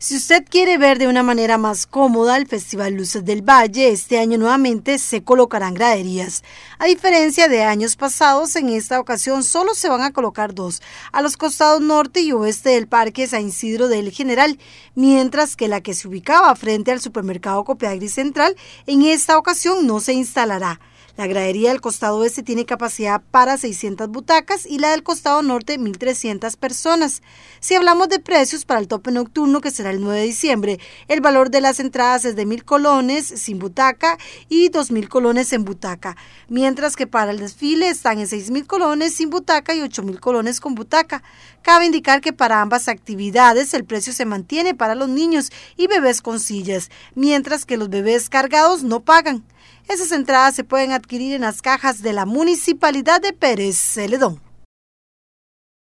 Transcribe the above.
Si usted quiere ver de una manera más cómoda el Festival Luces del Valle, este año nuevamente se colocarán graderías. A diferencia de años pasados, en esta ocasión solo se van a colocar dos, a los costados norte y oeste del Parque San Isidro del General, mientras que la que se ubicaba frente al supermercado Copiagri Central, en esta ocasión no se instalará. La gradería del costado oeste tiene capacidad para 600 butacas y la del costado norte 1.300 personas. Si hablamos de precios para el tope nocturno que será el 9 de diciembre, el valor de las entradas es de 1.000 colones sin butaca y 2.000 colones en butaca, mientras que para el desfile están en 6.000 colones sin butaca y 8.000 colones con butaca. Cabe indicar que para ambas actividades el precio se mantiene para los niños y bebés con sillas, mientras que los bebés cargados no pagan. Esas entradas se pueden adquirir en las cajas de la Municipalidad de Pérez Celedón.